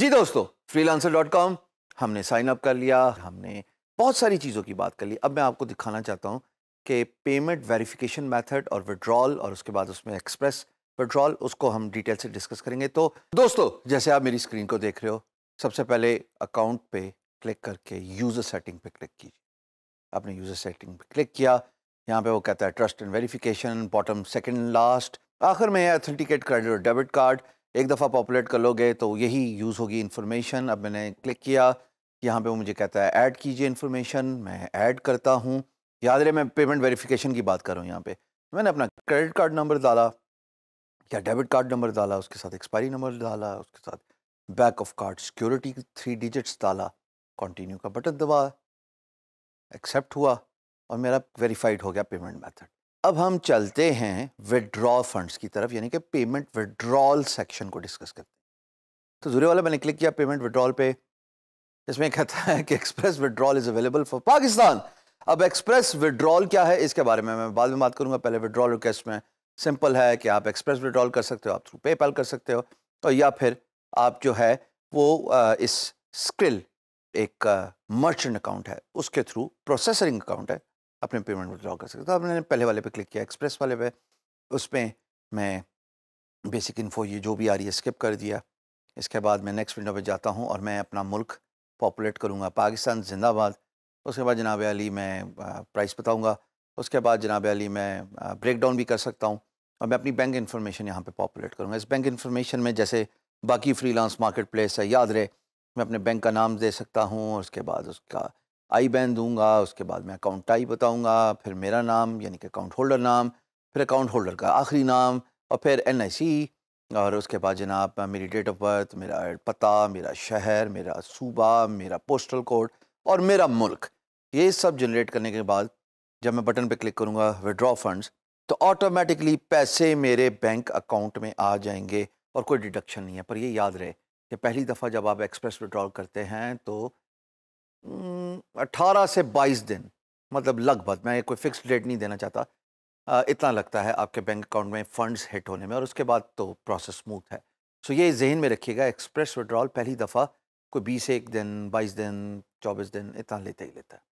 जी दोस्तों freelancer dot com हमने sign up कर लिया हमने बहुत सारी चीज़ों की बात कर ली अब मैं आपको दिखाना चाहता हूँ कि पेमेंट वेरिफिकेशन मेथड और विड्रॉल और उसके बाद उसमें एक्सप्रेस विड्रॉल उसको हम डिटेल से डिस्कस करेंगे तो दोस्तों जैसे आप मेरी स्क्रीन को देख रहे हो सबसे पहले अकाउंट पे क्लिक करके यूज़र सेटिंग पे क्लिक कीजिए आपने यूज़र सेटिंग पे क्लिक किया यहाँ पे वो कहता है trust and verification bottom second last आखिर में है ऑथेंटिकेट क्रेडिट और डेबिट कार्ड एक दफ़ा पॉपुलेट कर लोगे तो यही यूज़ होगी इन्फॉर्मेशन अब मैंने क्लिक किया यहाँ पे वो मुझे कहता है ऐड कीजिए इन्फॉर्मेशन मैं ऐड करता हूँ याद रहे मैं पेमेंट वेरिफिकेशन की बात कर रहा हूँ यहाँ पे तो मैंने अपना क्रेडिट कार्ड नंबर डाला या डेबिट कार्ड नंबर डाला उसके साथ एक्सपायरी नंबर डाला उसके साथ back of card security three digits डाला कंटिन्यू का बटन दबा एक्सेप्ट हुआ और मेरा वेरीफाइड हो गया पेमेंट मैथड अब हम चलते हैं विड्रॉ फंड्स की तरफ यानी कि पेमेंट विड्रॉल सेक्शन को डिस्कस करते हैं तो जुरे वाला मैंने क्लिक किया पेमेंट विड्रॉल पे इसमें कहता है कि express withdrawal is available for Pakistan अब एक्सप्रेस विड्रॉल क्या है इसके बारे में मैं बाद में बात करूंगा पहले विड्रॉल रिक्वेस्ट में सिंपल है कि आप एक्सप्रेस विड्रॉल कर सकते हो आप थ्रू पेपैल कर सकते हो और या फिर आप जो है वो इस स्किल एक मर्चेंट अकाउंट है उसके थ्रू प्रोसेसरिंग अकाउंट है अपने पेमेंट विड्रॉ कर सकते तो आपने पहले वाले पे क्लिक किया एक्सप्रेस वाले पे उसमें मैं बेसिक इन्फो ये जो भी आ रही है स्किप कर दिया इसके बाद मैं नेक्स्ट विंडो पे जाता हूँ और मैं अपना मुल्क पॉपुलेट करूँगा पाकिस्तान जिंदाबाद उसके बाद जनाब अली मैं प्राइस बताऊँगा उसके बाद जनाब अली मैं ब्रेक डाउन भी कर सकता हूँ और मैं अपनी बैंक इन्फॉर्मेशन यहाँ पर पॉपुलेट करूँगा इस बैंक इन्फॉर्मेशन में जैसे बाकी फ्री मार्केट प्लेस है याद रहे मैं अपने बैंक का नाम दे सकता हूँ उसके बाद उसका आई बैन दूंगा उसके बाद मैं अकाउंट टाइप बताऊंगा फिर मेरा नाम यानी कि अकाउंट होल्डर नाम फिर अकाउंट होल्डर का आखिरी नाम और फिर एन आई सी और उसके बाद जनाब मेरी डेट ऑफ बर्थ मेरा पता मेरा शहर मेरा सूबा मेरा पोस्टल कोड और मेरा मुल्क ये सब जनरेट करने के बाद जब मैं बटन पे क्लिक करूँगा विड्रॉ फंड्स तो ऑटोमेटिकली पैसे मेरे बैंक अकाउंट में आ जाएंगे और कोई डिडक्शन नहीं है पर ये याद रहे कि पहली दफ़ा जब आप एक्सप्रेस विड्रॉल करते हैं तो हम्म, अट्ठारह से बाईस दिन मतलब लगभग मैं कोई फिक्स डेट नहीं देना चाहता इतना लगता है आपके बैंक अकाउंट में फ़ंड्स हिट होने में और उसके बाद तो प्रोसेस स्मूथ है सो ये जहन में रखिएगा एक्सप्रेस विड्रॉल पहली दफ़ा कोई बीस एक दिन बाईस दिन चौबीस दिन इतना लेता ही लेता है